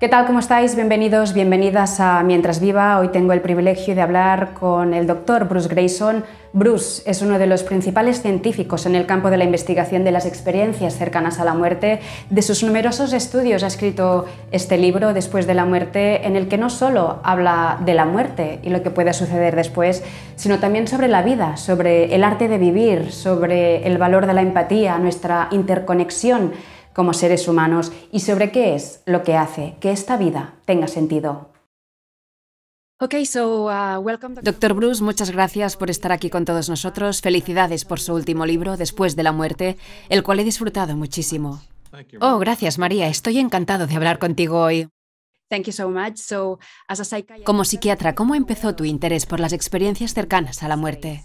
¿Qué tal? ¿Cómo estáis? Bienvenidos, bienvenidas a Mientras Viva. Hoy tengo el privilegio de hablar con el doctor Bruce Grayson. Bruce es uno de los principales científicos en el campo de la investigación de las experiencias cercanas a la muerte. De sus numerosos estudios ha escrito este libro, Después de la muerte, en el que no solo habla de la muerte y lo que puede suceder después, sino también sobre la vida, sobre el arte de vivir, sobre el valor de la empatía, nuestra interconexión como seres humanos y sobre qué es lo que hace que esta vida tenga sentido. Uh, Doctor Bruce, muchas gracias por estar aquí con todos nosotros. Felicidades por su último libro, Después de la muerte, el cual he disfrutado muchísimo. Oh, gracias María, estoy encantado de hablar contigo hoy. Como psiquiatra, ¿cómo empezó tu interés por las experiencias cercanas a la muerte?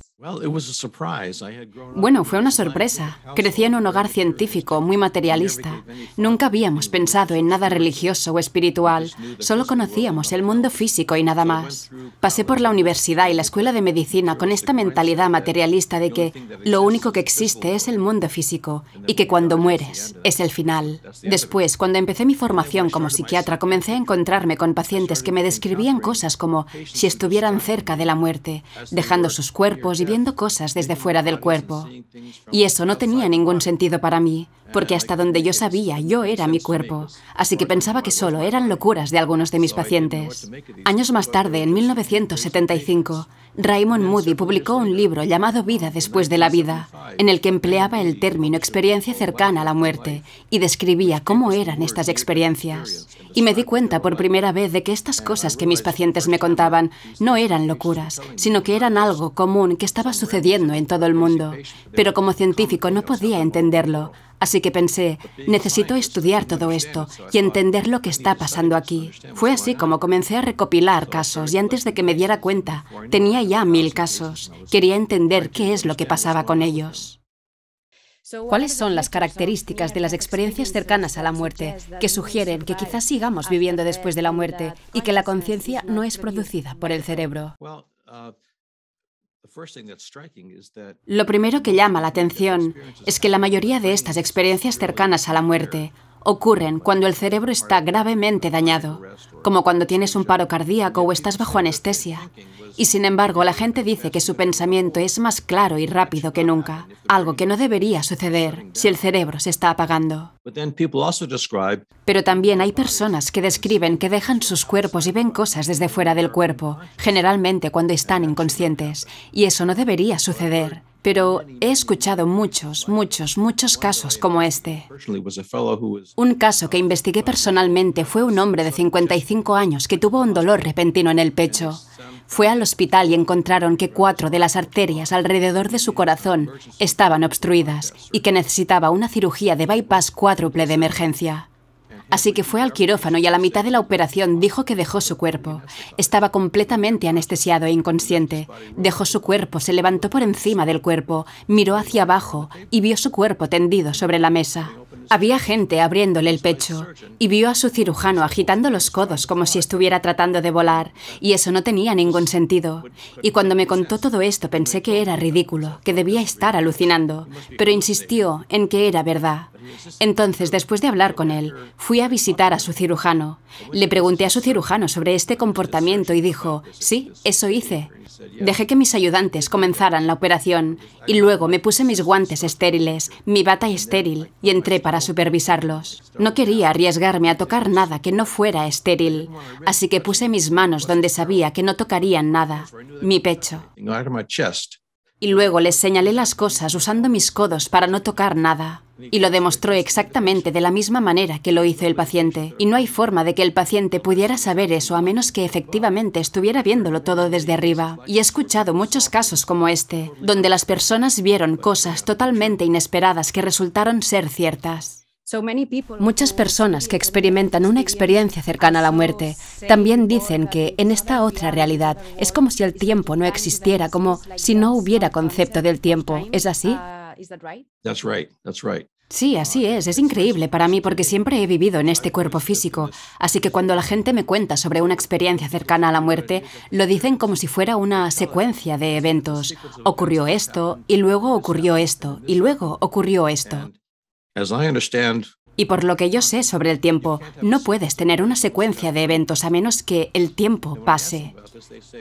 Bueno, fue una sorpresa. Crecí en un hogar científico, muy materialista. Nunca habíamos pensado en nada religioso o espiritual. Solo conocíamos el mundo físico y nada más. Pasé por la universidad y la escuela de medicina con esta mentalidad materialista de que lo único que existe es el mundo físico y que cuando mueres es el final. Después, cuando empecé mi formación como psiquiatra, comencé a encontrarme con pacientes que me describían cosas como si estuvieran cerca de la muerte, dejando sus cuerpos y viendo cosas desde fuera del cuerpo. Y eso no tenía ningún sentido para mí, porque hasta donde yo sabía, yo era mi cuerpo. Así que pensaba que solo eran locuras de algunos de mis pacientes. Años más tarde, en 1975, Raymond Moody publicó un libro llamado Vida después de la vida, en el que empleaba el término experiencia cercana a la muerte y describía cómo eran estas experiencias. Y me di cuenta por primera vez de que estas cosas que mis pacientes me contaban no eran locuras, sino que eran algo común que estaba sucediendo en todo el mundo. Pero como científico no podía entenderlo, Así que pensé, necesito estudiar todo esto y entender lo que está pasando aquí. Fue así como comencé a recopilar casos y antes de que me diera cuenta, tenía ya mil casos. Quería entender qué es lo que pasaba con ellos. ¿Cuáles son las características de las experiencias cercanas a la muerte que sugieren que quizás sigamos viviendo después de la muerte y que la conciencia no es producida por el cerebro? Uh, lo primero que llama la atención es que la mayoría de estas experiencias cercanas a la muerte ocurren cuando el cerebro está gravemente dañado, como cuando tienes un paro cardíaco o estás bajo anestesia. Y sin embargo, la gente dice que su pensamiento es más claro y rápido que nunca, algo que no debería suceder si el cerebro se está apagando. Pero también hay personas que describen que dejan sus cuerpos y ven cosas desde fuera del cuerpo, generalmente cuando están inconscientes, y eso no debería suceder pero he escuchado muchos, muchos, muchos casos como este. Un caso que investigué personalmente fue un hombre de 55 años que tuvo un dolor repentino en el pecho. Fue al hospital y encontraron que cuatro de las arterias alrededor de su corazón estaban obstruidas y que necesitaba una cirugía de bypass cuádruple de emergencia. Así que fue al quirófano y a la mitad de la operación dijo que dejó su cuerpo. Estaba completamente anestesiado e inconsciente. Dejó su cuerpo, se levantó por encima del cuerpo, miró hacia abajo y vio su cuerpo tendido sobre la mesa. Había gente abriéndole el pecho y vio a su cirujano agitando los codos como si estuviera tratando de volar, y eso no tenía ningún sentido. Y cuando me contó todo esto pensé que era ridículo, que debía estar alucinando, pero insistió en que era verdad. Entonces, después de hablar con él, fui a visitar a su cirujano. Le pregunté a su cirujano sobre este comportamiento y dijo, sí, eso hice. Dejé que mis ayudantes comenzaran la operación y luego me puse mis guantes estériles, mi bata estéril y entré para supervisarlos. No quería arriesgarme a tocar nada que no fuera estéril, así que puse mis manos donde sabía que no tocarían nada, mi pecho. Y luego les señalé las cosas usando mis codos para no tocar nada. Y lo demostró exactamente de la misma manera que lo hizo el paciente. Y no hay forma de que el paciente pudiera saber eso a menos que efectivamente estuviera viéndolo todo desde arriba. Y he escuchado muchos casos como este, donde las personas vieron cosas totalmente inesperadas que resultaron ser ciertas. Muchas personas que experimentan una experiencia cercana a la muerte también dicen que en esta otra realidad es como si el tiempo no existiera, como si no hubiera concepto del tiempo. ¿Es así? Sí, así ah, es. Es increíble para mí porque siempre he vivido en ah, este cuerpo físico. Así que cuando la gente me cuenta sobre una experiencia cercana a la muerte, lo dicen como si fuera una secuencia de eventos. Ocurrió esto, y luego ocurrió esto, y luego ocurrió esto. understand y por lo que yo sé sobre el tiempo, no puedes tener una secuencia de eventos a menos que el tiempo pase.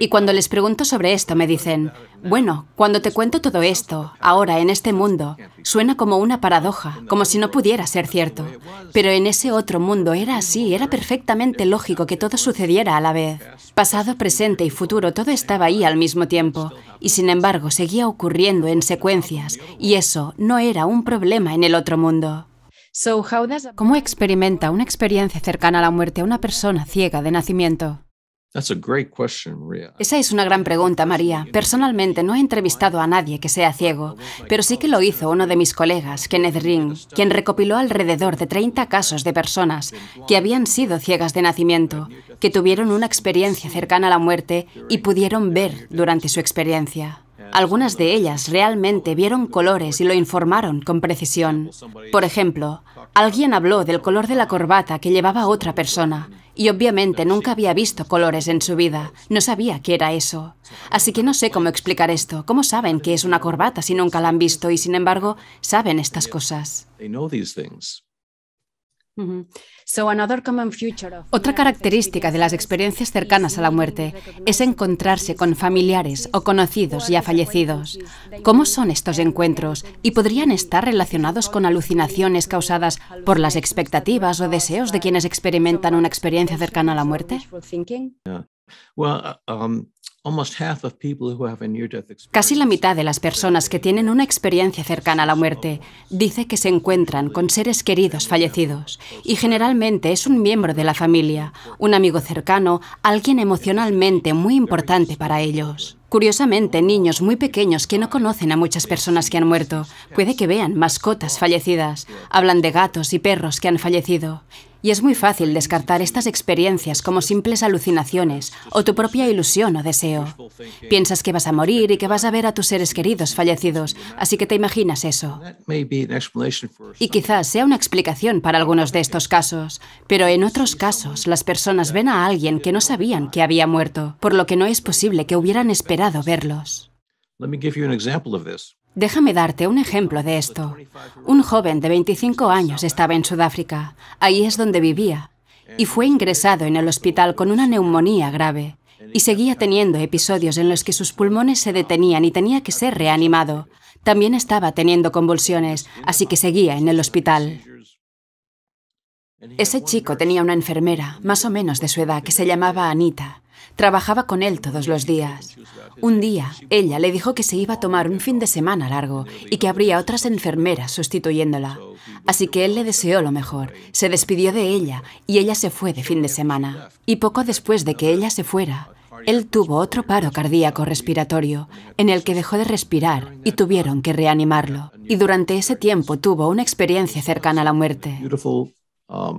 Y cuando les pregunto sobre esto, me dicen, bueno, cuando te cuento todo esto, ahora en este mundo, suena como una paradoja, como si no pudiera ser cierto. Pero en ese otro mundo era así, era perfectamente lógico que todo sucediera a la vez. Pasado, presente y futuro, todo estaba ahí al mismo tiempo. Y sin embargo, seguía ocurriendo en secuencias, y eso no era un problema en el otro mundo. ¿Cómo experimenta una experiencia cercana a la muerte a una persona ciega de nacimiento? Esa es una gran pregunta, María. Personalmente no he entrevistado a nadie que sea ciego, pero sí que lo hizo uno de mis colegas, Kenneth Ring, quien recopiló alrededor de 30 casos de personas que habían sido ciegas de nacimiento, que tuvieron una experiencia cercana a la muerte y pudieron ver durante su experiencia. Algunas de ellas realmente vieron colores y lo informaron con precisión. Por ejemplo, alguien habló del color de la corbata que llevaba otra persona y obviamente nunca había visto colores en su vida, no sabía qué era eso. Así que no sé cómo explicar esto. ¿Cómo saben que es una corbata si nunca la han visto y sin embargo saben estas cosas? Otra característica de las experiencias cercanas a la muerte es encontrarse con familiares o conocidos ya fallecidos. ¿Cómo son estos encuentros y podrían estar relacionados con alucinaciones causadas por las expectativas o deseos de quienes experimentan una experiencia cercana a la muerte? Casi la mitad de las personas que tienen una experiencia cercana a la muerte dice que se encuentran con seres queridos fallecidos y generalmente es un miembro de la familia, un amigo cercano, alguien emocionalmente muy importante para ellos. Curiosamente, niños muy pequeños que no conocen a muchas personas que han muerto puede que vean mascotas fallecidas, hablan de gatos y perros que han fallecido y es muy fácil descartar estas experiencias como simples alucinaciones o tu propia ilusión o deseo. Piensas que vas a morir y que vas a ver a tus seres queridos fallecidos, así que te imaginas eso. Y quizás sea una explicación para algunos de estos casos, pero en otros casos las personas ven a alguien que no sabían que había muerto, por lo que no es posible que hubieran esperado verlos. Déjame darte un ejemplo de esto. Un joven de 25 años estaba en Sudáfrica, ahí es donde vivía, y fue ingresado en el hospital con una neumonía grave, y seguía teniendo episodios en los que sus pulmones se detenían y tenía que ser reanimado. También estaba teniendo convulsiones, así que seguía en el hospital. Ese chico tenía una enfermera, más o menos de su edad, que se llamaba Anita. Trabajaba con él todos los días. Un día, ella le dijo que se iba a tomar un fin de semana largo y que habría otras enfermeras sustituyéndola. Así que él le deseó lo mejor, se despidió de ella y ella se fue de fin de semana. Y poco después de que ella se fuera, él tuvo otro paro cardíaco respiratorio, en el que dejó de respirar y tuvieron que reanimarlo. Y durante ese tiempo tuvo una experiencia cercana a la muerte. Um,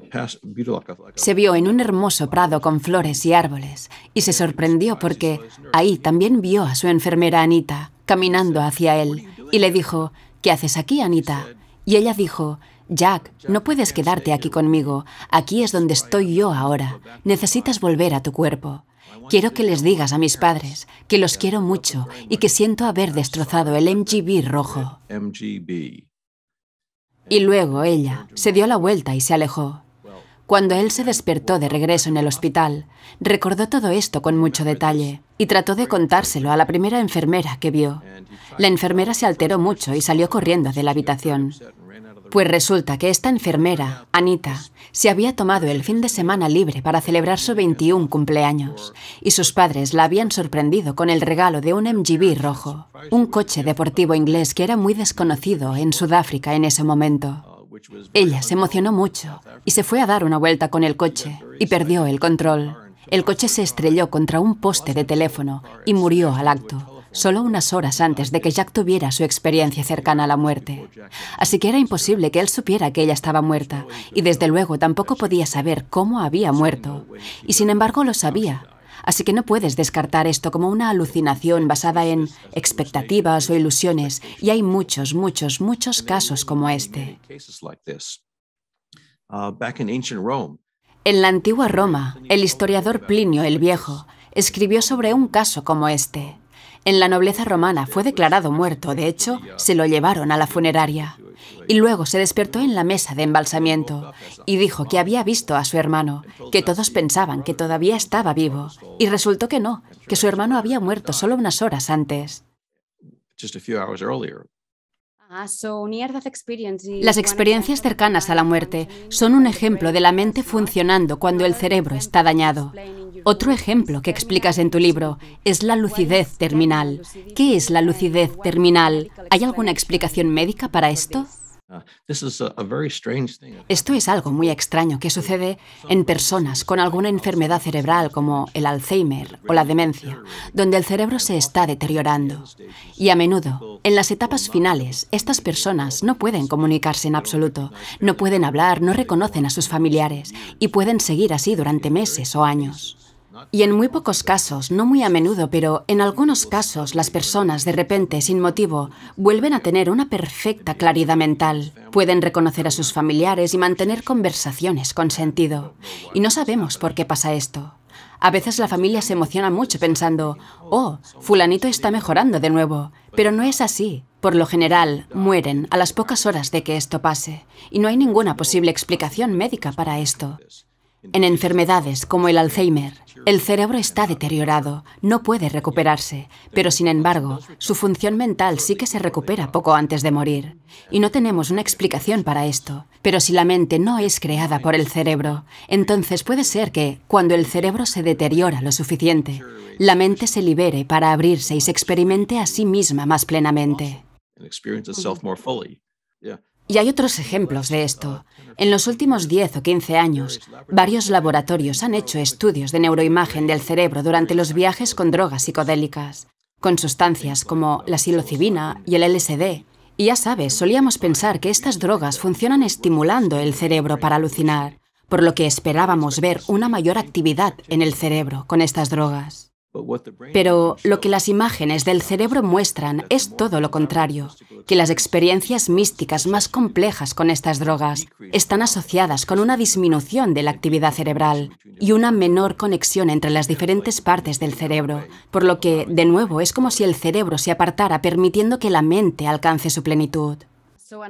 se vio en un hermoso prado con flores y árboles y se sorprendió porque ahí también vio a su enfermera Anita caminando hacia él y le dijo, ¿qué haces aquí, Anita? Y ella dijo, Jack, no puedes quedarte aquí conmigo, aquí es donde estoy yo ahora, necesitas volver a tu cuerpo. Quiero que les digas a mis padres que los quiero mucho y que siento haber destrozado el MGB rojo. Y luego ella se dio la vuelta y se alejó. Cuando él se despertó de regreso en el hospital, recordó todo esto con mucho detalle y trató de contárselo a la primera enfermera que vio. La enfermera se alteró mucho y salió corriendo de la habitación. Pues resulta que esta enfermera, Anita, se había tomado el fin de semana libre para celebrar su 21 cumpleaños y sus padres la habían sorprendido con el regalo de un MGB rojo, un coche deportivo inglés que era muy desconocido en Sudáfrica en ese momento. Ella se emocionó mucho y se fue a dar una vuelta con el coche y perdió el control. El coche se estrelló contra un poste de teléfono y murió al acto solo unas horas antes de que Jack tuviera su experiencia cercana a la muerte. Así que era imposible que él supiera que ella estaba muerta, y desde luego tampoco podía saber cómo había muerto. Y sin embargo lo sabía, Así que no puedes descartar esto como una alucinación basada en expectativas o ilusiones, y hay muchos, muchos, muchos casos como este. En la antigua Roma, el historiador Plinio el Viejo escribió sobre un caso como este. En la nobleza romana fue declarado muerto, de hecho, se lo llevaron a la funeraria. Y luego se despertó en la mesa de embalsamiento y dijo que había visto a su hermano, que todos pensaban que todavía estaba vivo, y resultó que no, que su hermano había muerto solo unas horas antes. Ah, Las experiencias cercanas a la muerte son un ejemplo de la mente funcionando cuando el cerebro está dañado. Otro ejemplo que explicas en tu libro es la lucidez terminal. ¿Qué es la lucidez terminal? ¿Hay alguna explicación médica para esto? Ah, esto es algo muy extraño que sucede en personas con alguna enfermedad cerebral como el Alzheimer o la demencia, donde el cerebro se está deteriorando. Y a menudo, en las etapas finales, estas personas no pueden comunicarse en absoluto, no pueden hablar, no reconocen a sus familiares y pueden seguir así durante meses o años. Y en muy pocos casos, no muy a menudo, pero en algunos casos las personas de repente, sin motivo, vuelven a tener una perfecta claridad mental. Pueden reconocer a sus familiares y mantener conversaciones con sentido. Y no sabemos por qué pasa esto. A veces la familia se emociona mucho pensando, oh, fulanito está mejorando de nuevo, pero no es así. Por lo general, mueren a las pocas horas de que esto pase, y no hay ninguna posible explicación médica para esto. En enfermedades como el Alzheimer, el cerebro está deteriorado, no puede recuperarse, pero sin embargo, su función mental sí que se recupera poco antes de morir. Y no tenemos una explicación para esto, pero si la mente no es creada por el cerebro, entonces puede ser que, cuando el cerebro se deteriora lo suficiente, la mente se libere para abrirse y se experimente a sí misma más plenamente. Y hay otros ejemplos de esto. En los últimos 10 o 15 años, varios laboratorios han hecho estudios de neuroimagen del cerebro durante los viajes con drogas psicodélicas, con sustancias como la psilocibina y el LSD. Y ya sabes, solíamos pensar que estas drogas funcionan estimulando el cerebro para alucinar, por lo que esperábamos ver una mayor actividad en el cerebro con estas drogas. Pero lo que las imágenes del cerebro muestran es todo lo contrario, que las experiencias místicas más complejas con estas drogas están asociadas con una disminución de la actividad cerebral y una menor conexión entre las diferentes partes del cerebro, por lo que, de nuevo, es como si el cerebro se apartara permitiendo que la mente alcance su plenitud.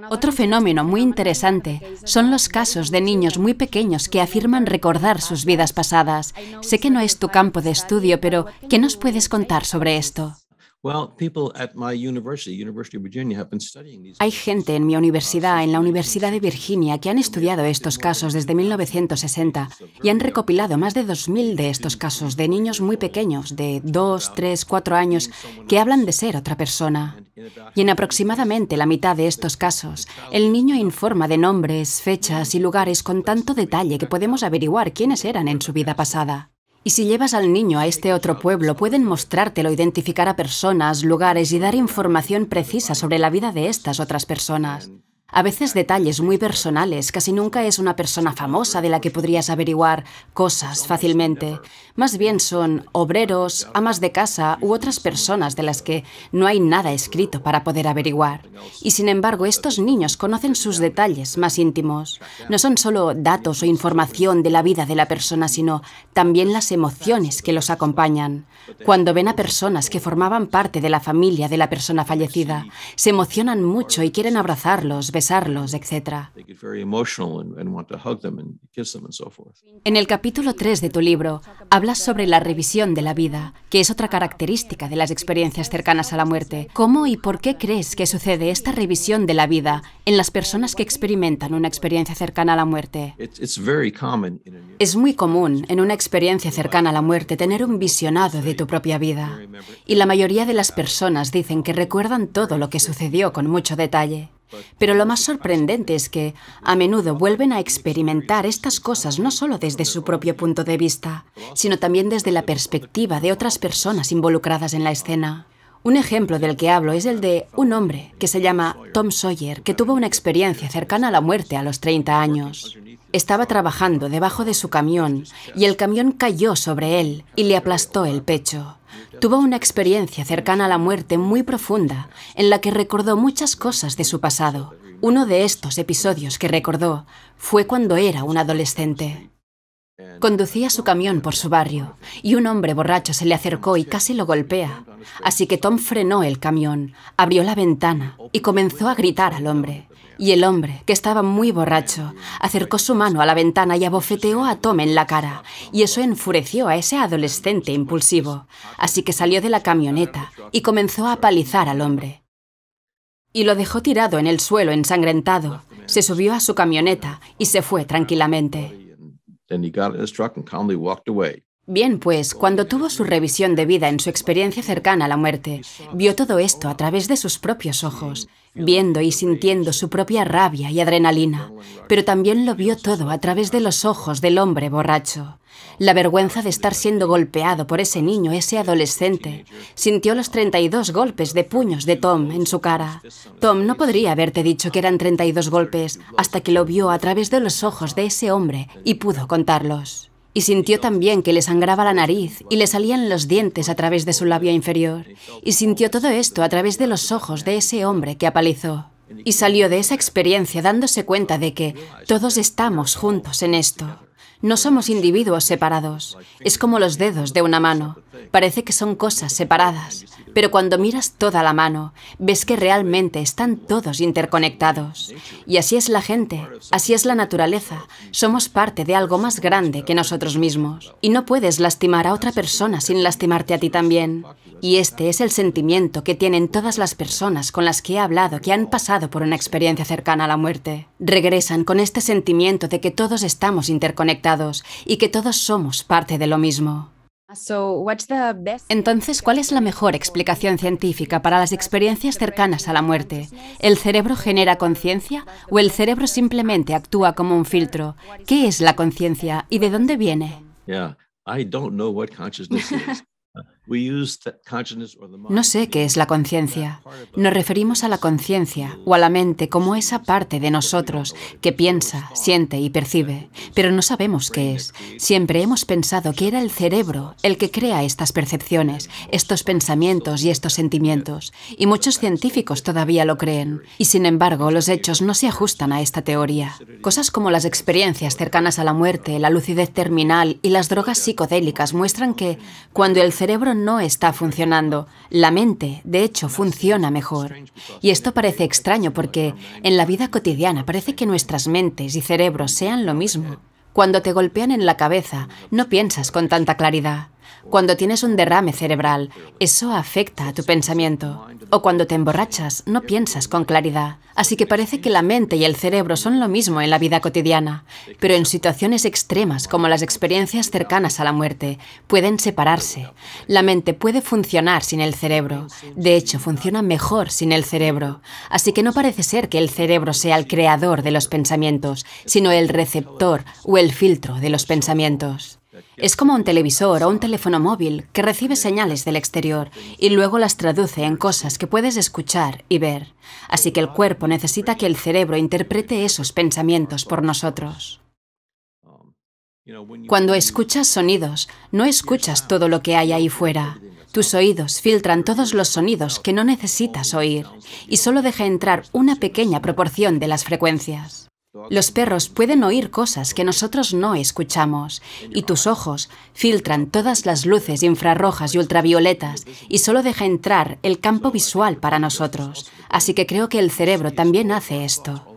Otro fenómeno muy interesante son los casos de niños muy pequeños que afirman recordar sus vidas pasadas. Sé que no es tu campo de estudio, pero ¿qué nos puedes contar sobre esto? Hay gente en mi universidad, en la Universidad de Virginia, que han estudiado estos casos desde 1960 y han recopilado más de 2.000 de estos casos de niños muy pequeños, de 2, 3, 4 años, que hablan de ser otra persona. Y en aproximadamente la mitad de estos casos, el niño informa de nombres, fechas y lugares con tanto detalle que podemos averiguar quiénes eran en su vida pasada. Y si llevas al niño a este otro pueblo, pueden mostrártelo, identificar a personas, lugares y dar información precisa sobre la vida de estas otras personas. A veces detalles muy personales, casi nunca es una persona famosa de la que podrías averiguar cosas fácilmente. Más bien son obreros, amas de casa u otras personas de las que no hay nada escrito para poder averiguar. Y sin embargo, estos niños conocen sus detalles más íntimos. No son solo datos o información de la vida de la persona, sino también las emociones que los acompañan. Cuando ven a personas que formaban parte de la familia de la persona fallecida, se emocionan mucho y quieren abrazarlos, besarlos, etc. En el capítulo 3 de tu libro, hablas sobre la revisión de la vida, que es otra característica de las experiencias cercanas a la muerte. ¿Cómo y por qué crees que sucede esta revisión de la vida en las personas que experimentan una experiencia cercana a la muerte? Es muy común en una experiencia cercana a la muerte tener un visionado de tu propia vida. Y la mayoría de las personas dicen que recuerdan todo lo que sucedió con mucho detalle. Pero lo más sorprendente es que a menudo vuelven a experimentar estas cosas no solo desde su propio punto de vista, sino también desde la perspectiva de otras personas involucradas en la escena. Un ejemplo del que hablo es el de un hombre que se llama Tom Sawyer, que tuvo una experiencia cercana a la muerte a los 30 años. Estaba trabajando debajo de su camión y el camión cayó sobre él y le aplastó el pecho. Tuvo una experiencia cercana a la muerte muy profunda, en la que recordó muchas cosas de su pasado. Uno de estos episodios que recordó fue cuando era un adolescente. Conducía su camión por su barrio y un hombre borracho se le acercó y casi lo golpea. Así que Tom frenó el camión, abrió la ventana y comenzó a gritar al hombre. Y el hombre, que estaba muy borracho, acercó su mano a la ventana y abofeteó a Tom en la cara. Y eso enfureció a ese adolescente impulsivo. Así que salió de la camioneta y comenzó a palizar al hombre. Y lo dejó tirado en el suelo ensangrentado. Se subió a su camioneta y se fue tranquilamente. Bien, pues cuando tuvo su revisión de vida en su experiencia cercana a la muerte, vio todo esto a través de sus propios ojos, viendo y sintiendo su propia rabia y adrenalina, pero también lo vio todo a través de los ojos del hombre borracho. La vergüenza de estar siendo golpeado por ese niño, ese adolescente. Sintió los 32 golpes de puños de Tom en su cara. Tom no podría haberte dicho que eran 32 golpes hasta que lo vio a través de los ojos de ese hombre y pudo contarlos y sintió también que le sangraba la nariz y le salían los dientes a través de su labio inferior, y sintió todo esto a través de los ojos de ese hombre que apalizó. Y salió de esa experiencia dándose cuenta de que todos estamos juntos en esto. No somos individuos separados. Es como los dedos de una mano. Parece que son cosas separadas, pero cuando miras toda la mano, ves que realmente están todos interconectados. Y así es la gente, así es la naturaleza, somos parte de algo más grande que nosotros mismos. Y no puedes lastimar a otra persona sin lastimarte a ti también. Y este es el sentimiento que tienen todas las personas con las que he hablado que han pasado por una experiencia cercana a la muerte. Regresan con este sentimiento de que todos estamos interconectados y que todos somos parte de lo mismo. Entonces, ¿cuál es la mejor explicación científica para las experiencias cercanas a la muerte? ¿El cerebro genera conciencia o el cerebro simplemente actúa como un filtro? ¿Qué es la conciencia y de dónde viene? No sé qué es la conciencia. Nos referimos a la conciencia o a la mente como esa parte de nosotros que piensa, siente y percibe, pero no sabemos qué es. Siempre hemos pensado que era el cerebro el que crea estas percepciones, estos pensamientos y estos sentimientos, y muchos científicos todavía lo creen, y sin embargo los hechos no se ajustan a esta teoría. Cosas como las experiencias cercanas a la muerte, la lucidez terminal y las drogas psicodélicas muestran que cuando el cerebro no está funcionando. La mente, de hecho, funciona mejor. Y esto parece extraño porque en la vida cotidiana parece que nuestras mentes y cerebros sean lo mismo. Cuando te golpean en la cabeza, no piensas con tanta claridad. Cuando tienes un derrame cerebral, eso afecta a tu pensamiento. O cuando te emborrachas, no piensas con claridad. Así que parece que la mente y el cerebro son lo mismo en la vida cotidiana, pero en situaciones extremas como las experiencias cercanas a la muerte, pueden separarse. La mente puede funcionar sin el cerebro. De hecho, funciona mejor sin el cerebro. Así que no parece ser que el cerebro sea el creador de los pensamientos, sino el receptor o el filtro de los pensamientos. Es como un televisor o un teléfono móvil que recibe señales del exterior y luego las traduce en cosas que puedes escuchar y ver. Así que el cuerpo necesita que el cerebro interprete esos pensamientos por nosotros. Cuando escuchas sonidos, no escuchas todo lo que hay ahí fuera. Tus oídos filtran todos los sonidos que no necesitas oír y solo deja entrar una pequeña proporción de las frecuencias. Los perros pueden oír cosas que nosotros no escuchamos y tus ojos filtran todas las luces infrarrojas y ultravioletas y solo deja entrar el campo visual para nosotros. Así que creo que el cerebro también hace esto.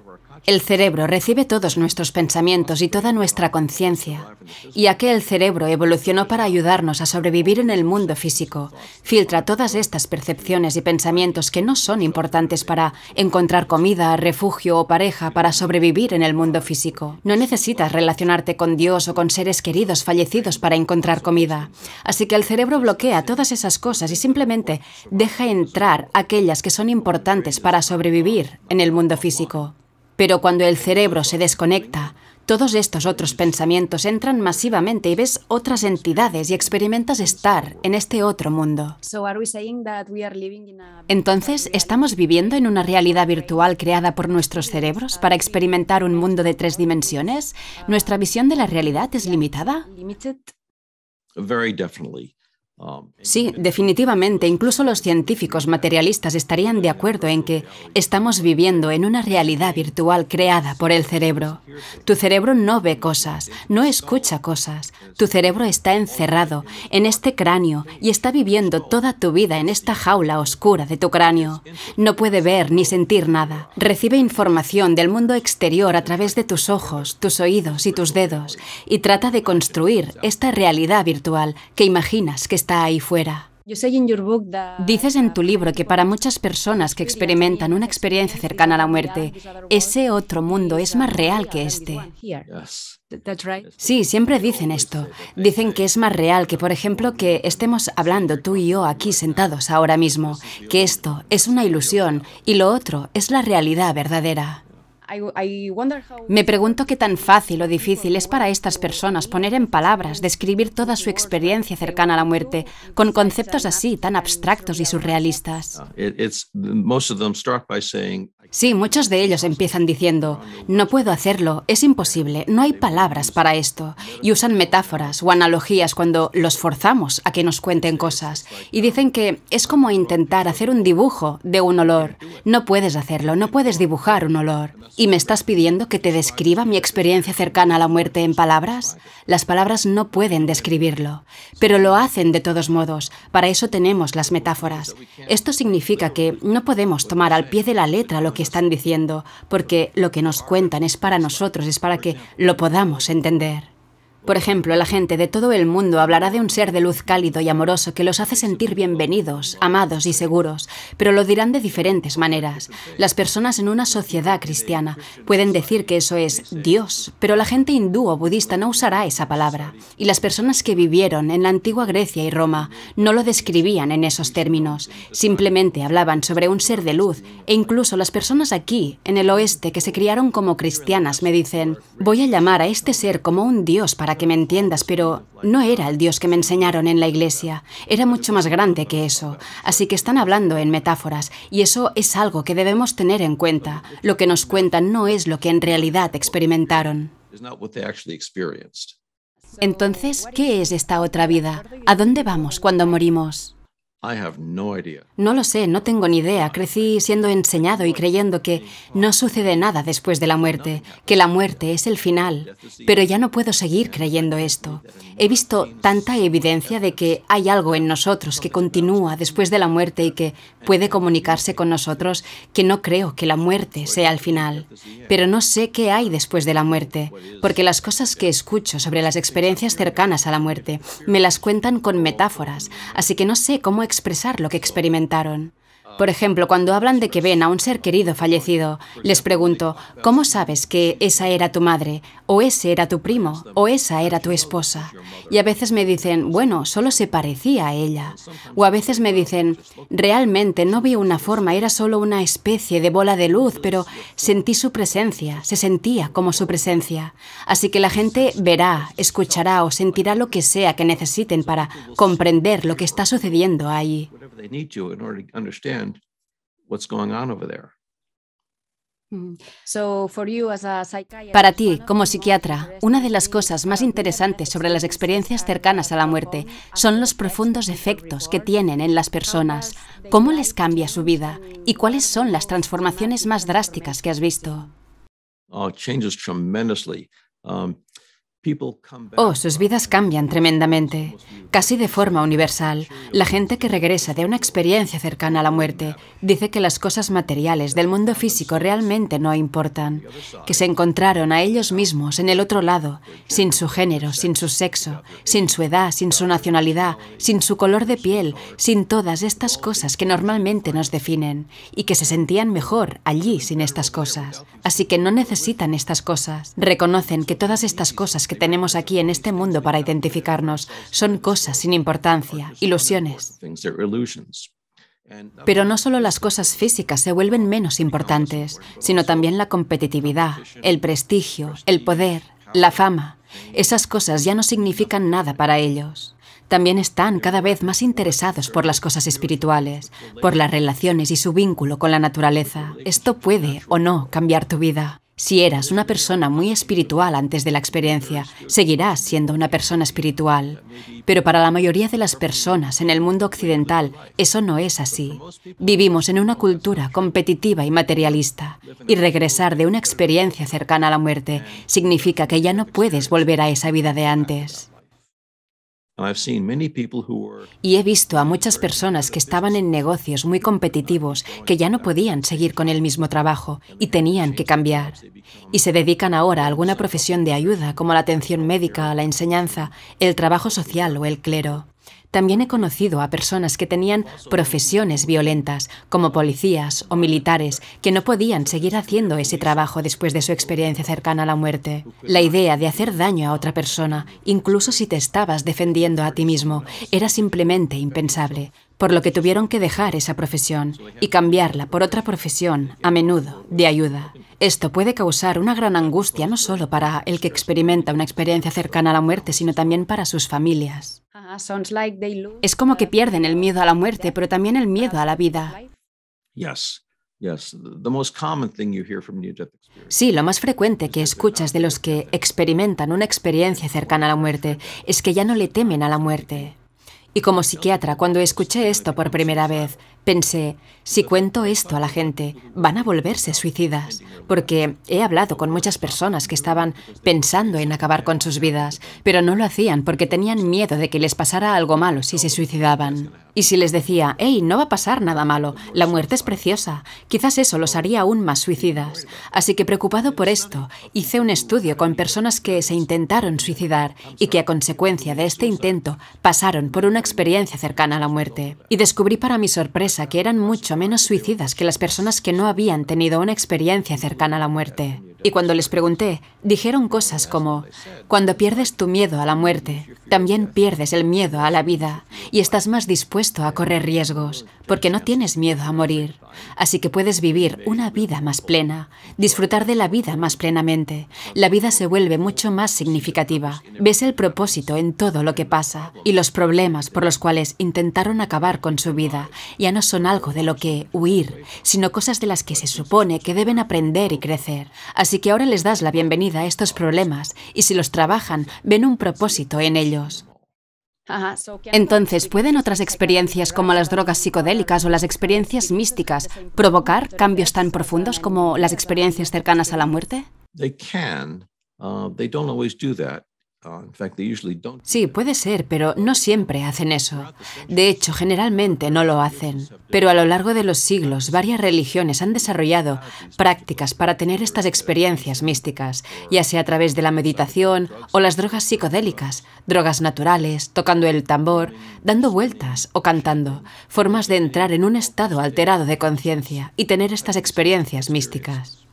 El cerebro recibe todos nuestros pensamientos y toda nuestra conciencia, y aquel cerebro evolucionó para ayudarnos a sobrevivir en el mundo físico. Filtra todas estas percepciones y pensamientos que no son importantes para encontrar comida, refugio o pareja para sobrevivir en el mundo físico. No necesitas relacionarte con Dios o con seres queridos fallecidos para encontrar comida. Así que el cerebro bloquea todas esas cosas y simplemente deja entrar aquellas que son importantes para sobrevivir en el mundo físico. Pero cuando el cerebro se desconecta, todos estos otros pensamientos entran masivamente y ves otras entidades y experimentas estar en este otro mundo. Entonces, ¿estamos viviendo en una realidad virtual creada por nuestros cerebros para experimentar un mundo de tres dimensiones? ¿Nuestra visión de la realidad es limitada? Oh, sí, definitivamente, incluso los científicos materialistas estarían de acuerdo en que estamos viviendo en una realidad virtual creada por el cerebro. Tu cerebro no ve cosas, no escucha cosas. Tu cerebro está encerrado en este cráneo y está viviendo toda tu vida en esta jaula oscura de tu cráneo. No puede ver ni sentir nada. Recibe información del mundo exterior a través de tus ojos, tus oídos y tus dedos y trata de construir esta realidad virtual que imaginas que está está ahí fuera. Dices en tu libro que para muchas personas que experimentan una experiencia cercana a la muerte, ese otro mundo es más real que este. Sí, siempre dicen esto. Dicen que es más real que, por ejemplo, que estemos hablando tú y yo aquí sentados ahora mismo, que esto es una ilusión y lo otro es la realidad verdadera. Me pregunto qué tan fácil o difícil es para estas personas poner en palabras, describir toda su experiencia cercana a la muerte, con conceptos así tan abstractos y surrealistas. Sí, muchos de ellos empiezan diciendo, no puedo hacerlo, es imposible, no hay palabras para esto. Y usan metáforas o analogías cuando los forzamos a que nos cuenten cosas. Y dicen que es como intentar hacer un dibujo de un olor. No puedes hacerlo, no puedes dibujar un olor. ¿Y me estás pidiendo que te describa mi experiencia cercana a la muerte en palabras? Las palabras no pueden describirlo, pero lo hacen de todos modos. Para eso tenemos las metáforas. Esto significa que no podemos tomar al pie de la letra lo que están diciendo, porque lo que nos cuentan es para nosotros, es para que lo podamos entender. Por ejemplo, la gente de todo el mundo hablará de un ser de luz cálido y amoroso que los hace sentir bienvenidos, amados y seguros, pero lo dirán de diferentes maneras. Las personas en una sociedad cristiana pueden decir que eso es Dios, pero la gente hindú o budista no usará esa palabra. Y las personas que vivieron en la antigua Grecia y Roma no lo describían en esos términos, simplemente hablaban sobre un ser de luz e incluso las personas aquí, en el oeste, que se criaron como cristianas, me dicen, voy a llamar a este ser como un Dios para para que me entiendas, pero no era el Dios que me enseñaron en la iglesia. Era mucho más grande que eso. Así que están hablando en metáforas y eso es algo que debemos tener en cuenta. Lo que nos cuentan no es lo que en realidad experimentaron. Entonces, ¿qué es esta otra vida? ¿A dónde vamos cuando morimos? No lo sé, no tengo ni idea. Crecí siendo enseñado y creyendo que no sucede nada después de la muerte, que la muerte es el final. Pero ya no puedo seguir creyendo esto. He visto tanta evidencia de que hay algo en nosotros que continúa después de la muerte y que puede comunicarse con nosotros que no creo que la muerte sea el final. Pero no sé qué hay después de la muerte, porque las cosas que escucho sobre las experiencias cercanas a la muerte me las cuentan con metáforas, así que no sé cómo expresar lo que experimentaron. Por ejemplo, cuando hablan de que ven a un ser querido fallecido, les pregunto, ¿cómo sabes que esa era tu madre, o ese era tu primo, o esa era tu esposa? Y a veces me dicen, bueno, solo se parecía a ella. O a veces me dicen, realmente no vi una forma, era solo una especie de bola de luz, pero sentí su presencia, se sentía como su presencia. Así que la gente verá, escuchará o sentirá lo que sea que necesiten para comprender lo que está sucediendo ahí. Para ti, como psiquiatra, una de las cosas más interesantes sobre las experiencias cercanas a la muerte son los profundos efectos que tienen en las personas, cómo les cambia su vida y cuáles son las transformaciones más drásticas que has visto. Oh, changes tremendously. Um, Oh, oh, sus vidas cambian tremendamente, casi de forma universal. La gente que regresa de una experiencia cercana a la muerte dice que las cosas materiales del mundo físico realmente no importan, que se encontraron a ellos mismos en el otro lado, sin su género, sin su sexo, sin su edad, sin su nacionalidad, sin su color de piel, sin todas estas cosas que normalmente nos definen, y que se sentían mejor allí sin estas cosas. Así que no necesitan estas cosas. Reconocen que todas estas cosas que tenemos aquí en este mundo para identificarnos son cosas sin importancia, ilusiones. Pero no solo las cosas físicas se vuelven menos importantes, sino también la competitividad, el prestigio, el poder, la fama. Esas cosas ya no significan nada para ellos también están cada vez más interesados por las cosas espirituales, por las relaciones y su vínculo con la naturaleza. Esto puede o no cambiar tu vida. Si eras una persona muy espiritual antes de la experiencia, seguirás siendo una persona espiritual. Pero para la mayoría de las personas en el mundo occidental, eso no es así. Vivimos en una cultura competitiva y materialista, y regresar de una experiencia cercana a la muerte significa que ya no puedes volver a esa vida de antes. Y he visto a muchas personas que estaban en negocios muy competitivos que ya no podían seguir con el mismo trabajo y tenían que cambiar. Y se dedican ahora a alguna profesión de ayuda como la atención médica, la enseñanza, el trabajo social o el clero. También he conocido a personas que tenían profesiones violentas, como policías o militares, que no podían seguir haciendo ese trabajo después de su experiencia cercana a la muerte. La idea de hacer daño a otra persona, incluso si te estabas defendiendo a ti mismo, era simplemente impensable, por lo que tuvieron que dejar esa profesión y cambiarla por otra profesión, a menudo, de ayuda. Esto puede causar una gran angustia no solo para el que experimenta una experiencia cercana a la muerte, sino también para sus familias. Ah, es como que pierden el miedo a la muerte, pero también el miedo a la vida. Sí, lo más frecuente que escuchas de los que experimentan una experiencia cercana a la muerte es que ya no le temen a la muerte. Y como psiquiatra, cuando escuché esto por primera vez, pensé, si cuento esto a la gente, van a volverse suicidas, porque he hablado con muchas personas que estaban pensando en acabar con sus vidas, pero no lo hacían porque tenían miedo de que les pasara algo malo si se suicidaban. Y si les decía, hey, no va a pasar nada malo, la muerte es preciosa, quizás eso los haría aún más suicidas. Así que preocupado por esto, hice un estudio con personas que se intentaron suicidar y que a consecuencia de este intento pasaron por una experiencia cercana a la muerte. Y descubrí para mi sorpresa que eran mucho menos suicidas que las personas que no habían tenido una experiencia cercana a la muerte. Y cuando les pregunté, dijeron cosas como, cuando pierdes tu miedo a la muerte, también pierdes el miedo a la vida y estás más dispuesto a correr riesgos porque no tienes miedo a morir. Así que puedes vivir una vida más plena, disfrutar de la vida más plenamente. La vida se vuelve mucho más significativa. Ves el propósito en todo lo que pasa y los problemas por los cuales intentaron acabar con su vida ya no son algo de lo que huir, sino cosas de las que se supone que deben aprender y crecer. Así que ahora les das la bienvenida a estos problemas y si los trabajan, ven un propósito en ellos. Entonces, ¿pueden otras experiencias como las drogas psicodélicas o las experiencias místicas provocar cambios tan profundos como las experiencias cercanas a la muerte? Uh, Oh, sí, puede ser, pero no siempre hacen eso. De hecho, generalmente no lo hacen. Pero a lo largo de los siglos, varias religiones han desarrollado prácticas para tener estas experiencias místicas, ya sea a través de la meditación o las drogas psicodélicas, drogas naturales, tocando el tambor, dando vueltas o cantando, formas de entrar en un estado alterado de conciencia y tener estas experiencias místicas.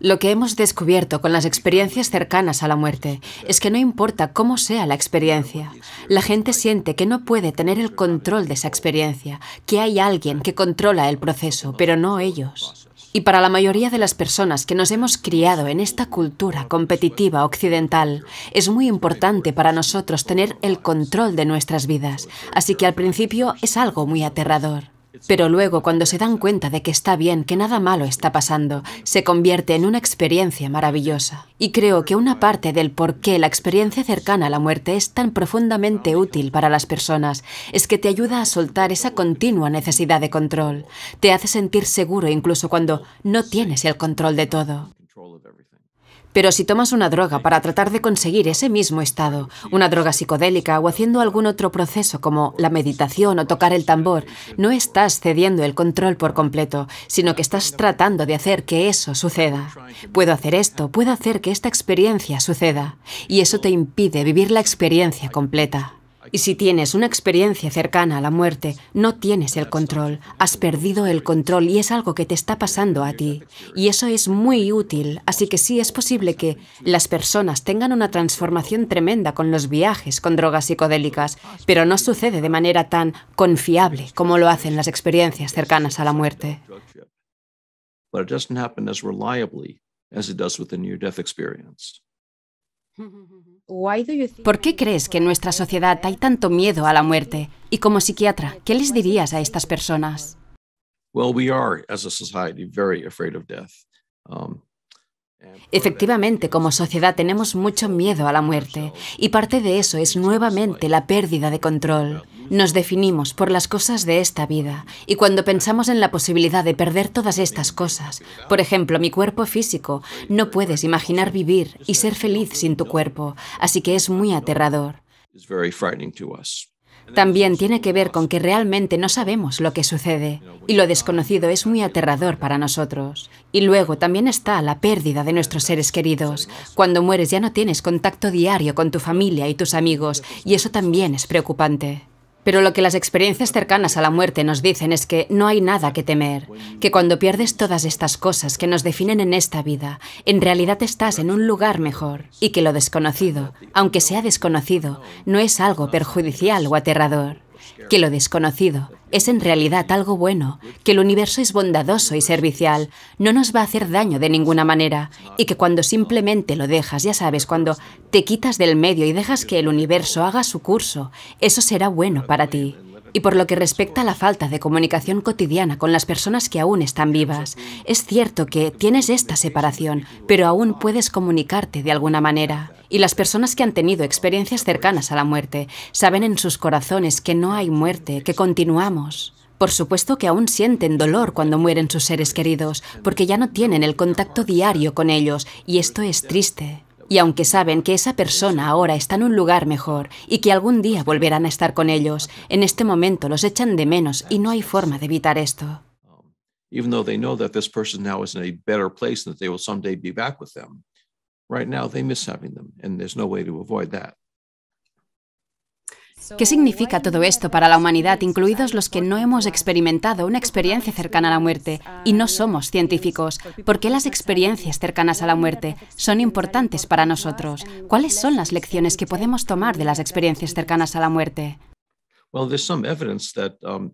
Lo que hemos descubierto con las experiencias cercanas a la muerte es que no importa cómo sea la experiencia, la gente siente que no puede tener el control de esa experiencia, que hay alguien que controla el proceso, pero no ellos. Y para la mayoría de las personas que nos hemos criado en esta cultura competitiva occidental, es muy importante para nosotros tener el control de nuestras vidas, así que al principio es algo muy aterrador. Pero luego, cuando se dan cuenta de que está bien, que nada malo está pasando, se convierte en una experiencia maravillosa. Y creo que una parte del por qué la experiencia cercana a la muerte es tan profundamente útil para las personas es que te ayuda a soltar esa continua necesidad de control. Te hace sentir seguro incluso cuando no tienes el control de todo. Pero si tomas una droga para tratar de conseguir ese mismo estado, una droga psicodélica o haciendo algún otro proceso como la meditación o tocar el tambor, no estás cediendo el control por completo, sino que estás tratando de hacer que eso suceda. Puedo hacer esto, puedo hacer que esta experiencia suceda. Y eso te impide vivir la experiencia completa. Y si tienes una experiencia cercana a la muerte, no tienes el control, has perdido el control y es algo que te está pasando a ti. Y eso es muy útil, así que sí es posible que las personas tengan una transformación tremenda con los viajes, con drogas psicodélicas, pero no sucede de manera tan confiable como lo hacen las experiencias cercanas a la muerte. ¿Por qué crees que en nuestra sociedad hay tanto miedo a la muerte? Y como psiquiatra, ¿qué les dirías a estas personas? Well, we are, as a society, very afraid of um, eh, efectivamente, como sociedad tenemos mucho miedo a la muerte y parte de eso es nuevamente la pérdida de control. Nos definimos por las cosas de esta vida y cuando pensamos en la posibilidad de perder todas estas cosas, por ejemplo mi cuerpo físico, no puedes imaginar vivir y ser feliz sin tu cuerpo, así que es muy aterrador también tiene que ver con que realmente no sabemos lo que sucede y lo desconocido es muy aterrador para nosotros. Y luego también está la pérdida de nuestros seres queridos. Cuando mueres ya no tienes contacto diario con tu familia y tus amigos y eso también es preocupante. Pero lo que las experiencias cercanas a la muerte nos dicen es que no hay nada que temer, que cuando pierdes todas estas cosas que nos definen en esta vida, en realidad estás en un lugar mejor y que lo desconocido, aunque sea desconocido, no es algo perjudicial o aterrador que lo desconocido es en realidad algo bueno, que el universo es bondadoso y servicial, no nos va a hacer daño de ninguna manera, y que cuando simplemente lo dejas, ya sabes, cuando te quitas del medio y dejas que el universo haga su curso, eso será bueno para ti. Y por lo que respecta a la falta de comunicación cotidiana con las personas que aún están vivas, es cierto que tienes esta separación, pero aún puedes comunicarte de alguna manera y las personas que han tenido experiencias cercanas a la muerte saben en sus corazones que no hay muerte, que continuamos. Por supuesto que aún sienten dolor cuando mueren sus seres queridos, porque ya no tienen el contacto diario con ellos, y esto es triste. Y aunque saben que esa persona ahora está en un lugar mejor y que algún día volverán a estar con ellos, en este momento los echan de menos y no hay forma de evitar esto. Right now no way to avoid that. ¿Qué significa todo esto para la humanidad, incluidos los que no hemos experimentado una experiencia cercana a la muerte y no somos científicos? ¿Por qué las experiencias cercanas a la muerte son importantes para nosotros? ¿Cuáles son las lecciones que podemos tomar de las experiencias cercanas a la muerte? Um,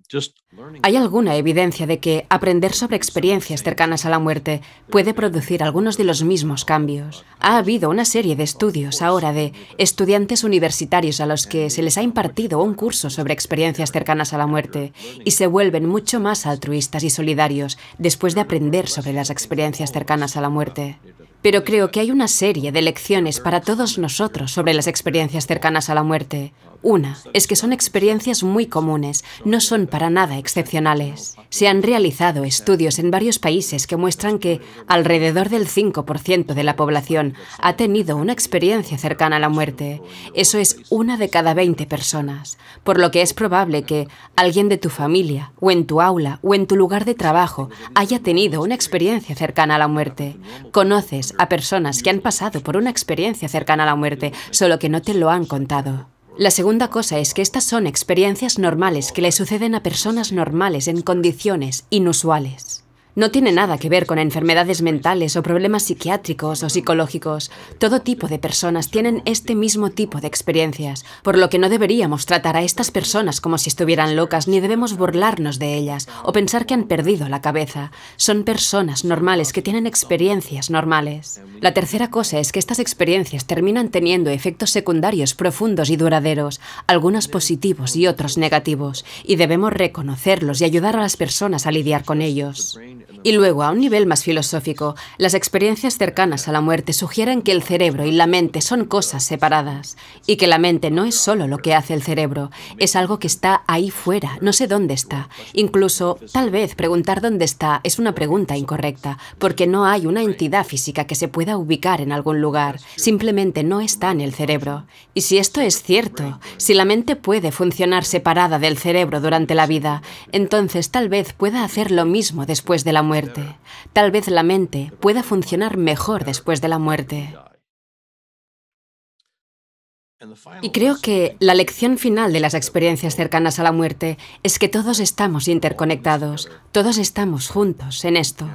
Hay alguna evidencia de que aprender sobre experiencias cercanas a la muerte puede producir algunos de los mismos cambios. Ha habido una serie de estudios ahora de estudiantes universitarios a los que se les ha impartido un curso sobre experiencias cercanas a la muerte y se vuelven mucho más altruistas y solidarios después de aprender sobre las experiencias cercanas a la muerte. Pero creo que hay una serie de lecciones para todos nosotros sobre las experiencias cercanas a la muerte. Una es que son experiencias muy comunes, no son para nada excepcionales. Se han realizado estudios en varios países que muestran que alrededor del 5% de la población ha tenido una experiencia cercana a la muerte. Eso es una de cada 20 personas, por lo que es probable que alguien de tu familia, o en tu aula, o en tu lugar de trabajo haya tenido una experiencia cercana a la muerte. Conoces a personas que han pasado por una experiencia cercana a la muerte, solo que no te lo han contado. La segunda cosa es que estas son experiencias normales que le suceden a personas normales en condiciones inusuales. No tiene nada que ver con enfermedades mentales o problemas psiquiátricos o psicológicos. Todo tipo de personas tienen este mismo tipo de experiencias, por lo que no deberíamos tratar a estas personas como si estuvieran locas, ni debemos burlarnos de ellas o pensar que han perdido la cabeza. Son personas normales que tienen experiencias normales. La tercera cosa es que estas experiencias terminan teniendo efectos secundarios profundos y duraderos, algunos positivos y otros negativos, y debemos reconocerlos y ayudar a las personas a lidiar con ellos. Y luego, a un nivel más filosófico, las experiencias cercanas a la muerte sugieren que el cerebro y la mente son cosas separadas y que la mente no es solo lo que hace el cerebro, es algo que está ahí fuera, no sé dónde está. Incluso, tal vez, preguntar dónde está es una pregunta incorrecta, porque no hay una entidad física que se pueda ubicar en algún lugar, simplemente no está en el cerebro. Y si esto es cierto, si la mente puede funcionar separada del cerebro durante la vida, entonces tal vez pueda hacer lo mismo después de la muerte Tal vez la mente pueda funcionar mejor después de la muerte. Y creo que la lección final de las experiencias cercanas a la muerte es que todos estamos interconectados, todos estamos juntos en esto.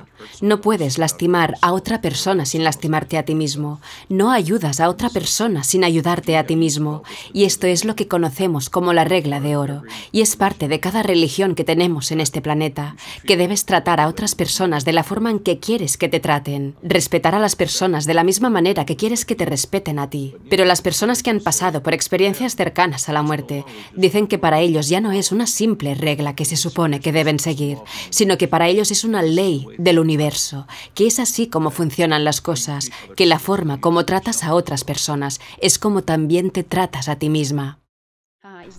No puedes lastimar a otra persona sin lastimarte a ti mismo, no ayudas a otra persona sin ayudarte a ti mismo, y esto es lo que conocemos como la regla de oro, y es parte de cada religión que tenemos en este planeta, que debes tratar a otras personas de la forma en que quieres que te traten, respetar a las personas de la misma manera que quieres que te respeten a ti, pero las personas que han pasado por experiencias cercanas a la muerte. Dicen que para ellos ya no es una simple regla que se supone que deben seguir, sino que para ellos es una ley del universo, que es así como funcionan las cosas, que la forma como tratas a otras personas es como también te tratas a ti misma.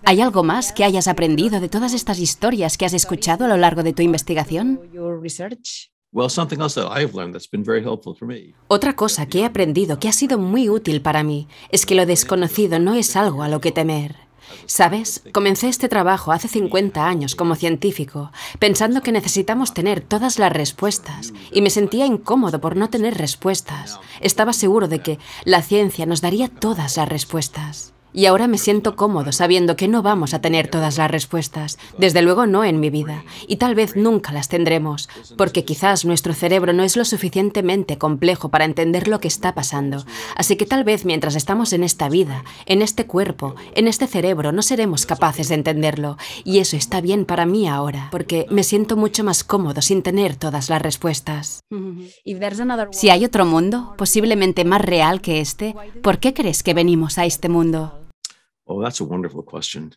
¿Hay algo más que hayas aprendido de todas estas historias que has escuchado a lo largo de tu investigación? Otra cosa que he aprendido que ha sido muy útil para mí es que lo desconocido no es algo a lo que temer. Sabes, comencé este trabajo hace 50 años como científico, pensando que necesitamos tener todas las respuestas, y me sentía incómodo por no tener respuestas. Estaba seguro de que la ciencia nos daría todas las respuestas. Y ahora me siento cómodo sabiendo que no vamos a tener todas las respuestas, desde luego no en mi vida, y tal vez nunca las tendremos, porque quizás nuestro cerebro no es lo suficientemente complejo para entender lo que está pasando. Así que tal vez mientras estamos en esta vida, en este cuerpo, en este cerebro, no seremos capaces de entenderlo, y eso está bien para mí ahora, porque me siento mucho más cómodo sin tener todas las respuestas. Si hay otro mundo, posiblemente más real que este, ¿por qué crees que venimos a este mundo? Oh, that's a wonderful question.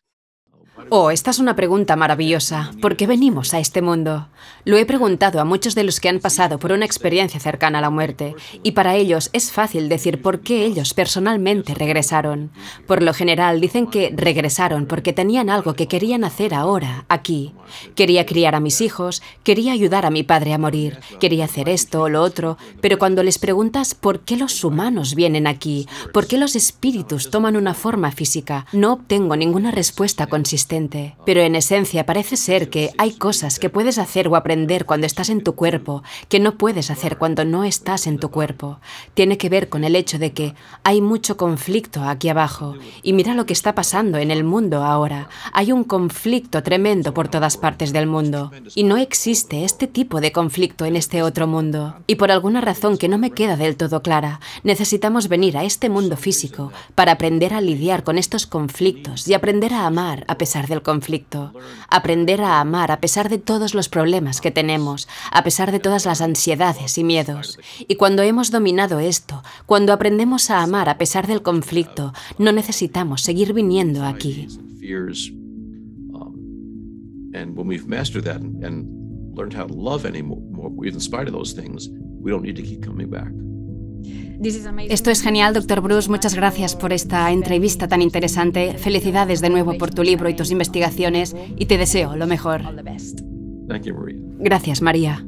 Oh, esta es una pregunta maravillosa. ¿Por qué venimos a este mundo? Lo he preguntado a muchos de los que han pasado por una experiencia cercana a la muerte, y para ellos es fácil decir por qué ellos personalmente regresaron. Por lo general dicen que regresaron porque tenían algo que querían hacer ahora, aquí. Quería criar a mis hijos, quería ayudar a mi padre a morir, quería hacer esto o lo otro, pero cuando les preguntas por qué los humanos vienen aquí, por qué los espíritus toman una forma física, no obtengo ninguna respuesta consistente pero en esencia parece ser que hay cosas que puedes hacer o aprender cuando estás en tu cuerpo que no puedes hacer cuando no estás en tu cuerpo. Tiene que ver con el hecho de que hay mucho conflicto aquí abajo y mira lo que está pasando en el mundo ahora. Hay un conflicto tremendo por todas partes del mundo y no existe este tipo de conflicto en este otro mundo. Y por alguna razón que no me queda del todo clara, necesitamos venir a este mundo físico para aprender a lidiar con estos conflictos y aprender a amar a pesar del conflicto, aprender a amar a pesar de todos los problemas que tenemos, a pesar de todas las ansiedades y miedos. Y cuando hemos dominado esto, cuando aprendemos a amar a pesar del conflicto, no necesitamos seguir viniendo aquí. we don't need to keep coming back. Esto es genial, doctor Bruce. Muchas gracias por esta entrevista tan interesante. Felicidades de nuevo por tu libro y tus investigaciones y te deseo lo mejor. Gracias, María.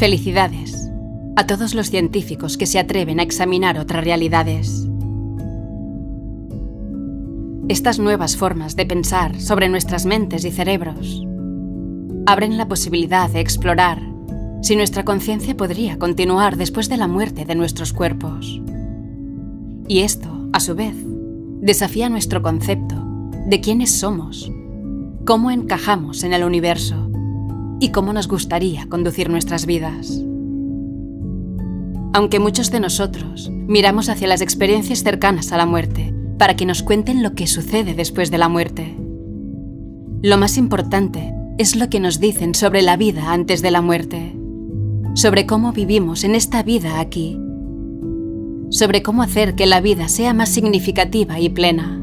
Felicidades a todos los científicos que se atreven a examinar otras realidades. Estas nuevas formas de pensar sobre nuestras mentes y cerebros abren la posibilidad de explorar si nuestra conciencia podría continuar después de la muerte de nuestros cuerpos. Y esto, a su vez, desafía nuestro concepto de quiénes somos, cómo encajamos en el universo y cómo nos gustaría conducir nuestras vidas. Aunque muchos de nosotros miramos hacia las experiencias cercanas a la muerte para que nos cuenten lo que sucede después de la muerte, lo más importante es lo que nos dicen sobre la vida antes de la muerte, sobre cómo vivimos en esta vida aquí, sobre cómo hacer que la vida sea más significativa y plena.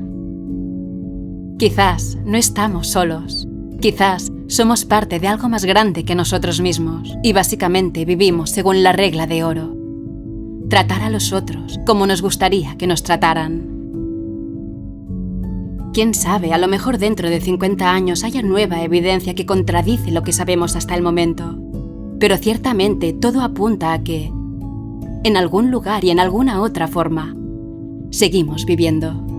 Quizás no estamos solos. Quizás somos parte de algo más grande que nosotros mismos y básicamente vivimos según la regla de oro. Tratar a los otros como nos gustaría que nos trataran. Quién sabe, a lo mejor dentro de 50 años haya nueva evidencia que contradice lo que sabemos hasta el momento. Pero ciertamente todo apunta a que, en algún lugar y en alguna otra forma, seguimos viviendo.